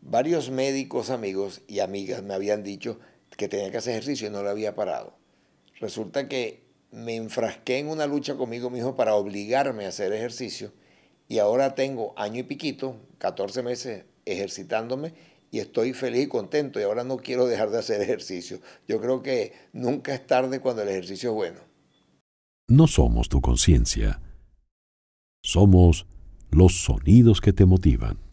varios médicos amigos y amigas me habían dicho que tenía que hacer ejercicio y no lo había parado. Resulta que me enfrasqué en una lucha conmigo mismo para obligarme a hacer ejercicio y ahora tengo año y piquito, 14 meses ejercitándome y estoy feliz y contento y ahora no quiero dejar de hacer ejercicio. Yo creo que nunca es tarde cuando el ejercicio es bueno. No somos tu conciencia, somos los sonidos que te motivan.